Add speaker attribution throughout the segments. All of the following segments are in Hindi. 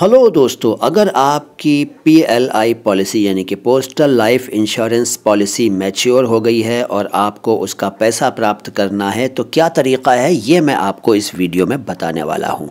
Speaker 1: हेलो दोस्तों अगर आपकी पीएलआई पॉलिसी यानी कि postal life insurance policy mature हो गई है और आपको उसका पैसा प्राप्त करना है तो क्या तरीका है ये मैं आपको इस वीडियो में बताने वाला हूँ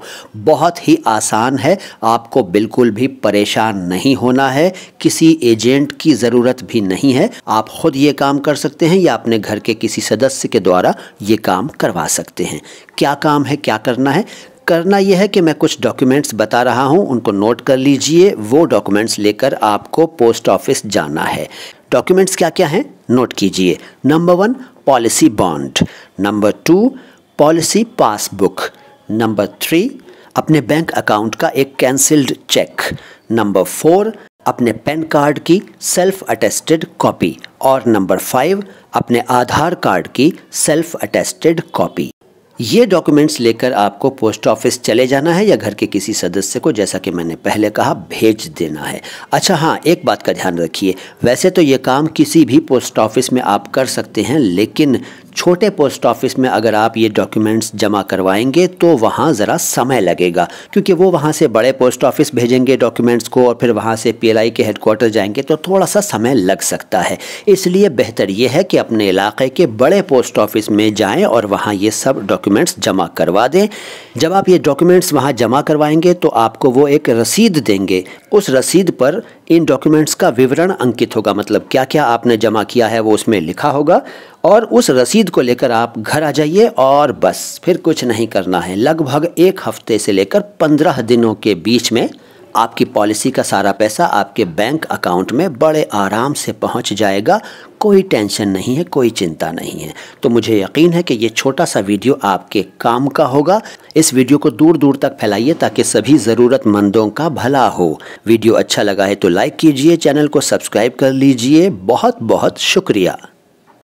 Speaker 1: बहुत ही आसान है आपको बिल्कुल भी परेशान नहीं होना है किसी एजेंट की ज़रूरत भी नहीं है आप खुद ये काम कर सकते हैं या अपने घर के किसी सदस्य के द्वारा ये काम करवा सकते हैं क्या काम है क्या करना है करना यह है कि मैं कुछ डॉक्यूमेंट्स बता रहा हूँ उनको नोट कर लीजिए वो डॉक्यूमेंट्स लेकर आपको पोस्ट ऑफिस जाना है डॉक्यूमेंट्स क्या क्या हैं नोट कीजिए number one policy bond number two policy passbook number three अपने बैंक अकाउंट का एक कैंसिल्ड चेक नंबर फोर अपने पैन कार्ड की सेल्फ अटेस्टेड कॉपी और नंबर फाइव अपने आधार कार्ड की सेल्फ अटेस्टेड कॉपी ये डॉक्यूमेंट्स लेकर आपको पोस्ट ऑफिस चले जाना है या घर के किसी सदस्य को जैसा कि मैंने पहले कहा भेज देना है अच्छा हाँ एक बात का ध्यान रखिए वैसे तो ये काम किसी भी पोस्ट ऑफिस में आप कर सकते हैं लेकिन छोटे पोस्ट ऑफिस में अगर आप ये डॉक्यूमेंट्स जमा करवाएंगे तो वहाँ ज़रा समय लगेगा क्योंकि वो वहाँ से बड़े पोस्ट ऑफिस भेजेंगे डॉक्यूमेंट्स को और फिर वहाँ से पी के हेडकोार्टर जाएंगे तो थोड़ा सा समय लग सकता है इसलिए बेहतर ये है कि अपने इलाके के बड़े पोस्ट ऑफिस में जाएँ और वहाँ ये सब डॉक्यूमेंट्स जमा करवा दें जब आप ये डॉक्यूमेंट्स वहाँ जमा करवाएंगे तो आपको वो एक रसीद देंगे उस रसीद पर इन डॉक्यूमेंट्स का विवरण अंकित होगा मतलब क्या क्या आपने जमा किया है वो उसमें लिखा होगा और उस रसीद ईद को लेकर आप घर आ जाइए और बस फिर कुछ नहीं करना है लगभग एक हफ्ते से लेकर पंद्रह दिनों के बीच में आपकी पॉलिसी का सारा पैसा आपके बैंक अकाउंट में बड़े आराम से पहुंच जाएगा कोई टेंशन नहीं है कोई चिंता नहीं है तो मुझे यकीन है कि ये छोटा सा वीडियो आपके काम का होगा इस वीडियो को दूर दूर तक फैलाइए ताकि सभी ज़रूरतमंदों का भला हो वीडियो अच्छा लगा है तो लाइक कीजिए चैनल को सब्सक्राइब कर लीजिए बहुत बहुत शुक्रिया